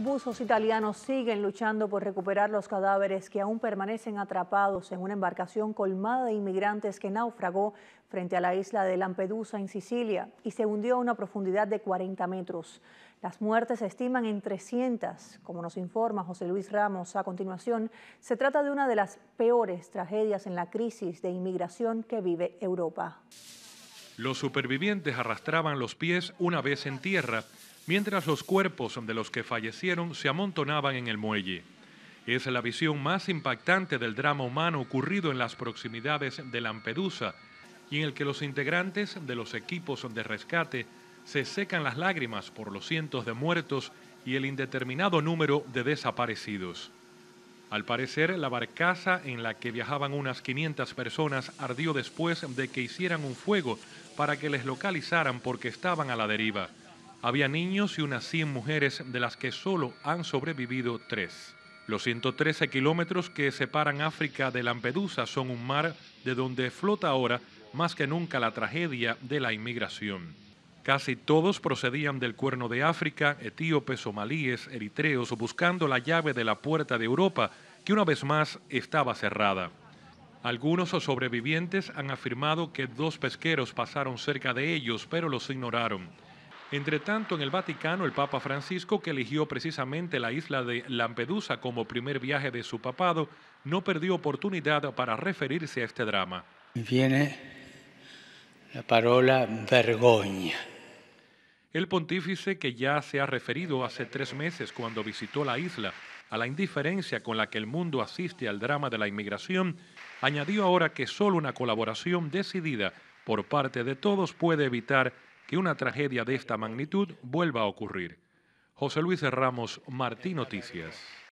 Buzos italianos siguen luchando por recuperar los cadáveres que aún permanecen atrapados en una embarcación colmada de inmigrantes que naufragó frente a la isla de Lampedusa en Sicilia y se hundió a una profundidad de 40 metros. Las muertes se estiman en 300, como nos informa José Luis Ramos. A continuación, se trata de una de las peores tragedias en la crisis de inmigración que vive Europa. Los supervivientes arrastraban los pies una vez en tierra mientras los cuerpos de los que fallecieron se amontonaban en el muelle. Es la visión más impactante del drama humano ocurrido en las proximidades de Lampedusa y en el que los integrantes de los equipos de rescate se secan las lágrimas por los cientos de muertos y el indeterminado número de desaparecidos. Al parecer, la barcaza en la que viajaban unas 500 personas ardió después de que hicieran un fuego para que les localizaran porque estaban a la deriva había niños y unas 100 mujeres, de las que solo han sobrevivido tres. Los 113 kilómetros que separan África de Lampedusa son un mar de donde flota ahora más que nunca la tragedia de la inmigración. Casi todos procedían del cuerno de África, etíopes, somalíes, eritreos, buscando la llave de la puerta de Europa, que una vez más estaba cerrada. Algunos sobrevivientes han afirmado que dos pesqueros pasaron cerca de ellos, pero los ignoraron. Entre tanto, en el Vaticano, el Papa Francisco, que eligió precisamente la isla de Lampedusa como primer viaje de su papado, no perdió oportunidad para referirse a este drama. Viene la palabra vergüenza. El pontífice, que ya se ha referido hace tres meses cuando visitó la isla, a la indiferencia con la que el mundo asiste al drama de la inmigración, añadió ahora que solo una colaboración decidida por parte de todos puede evitar que una tragedia de esta magnitud vuelva a ocurrir. José Luis Ramos, Martín Noticias.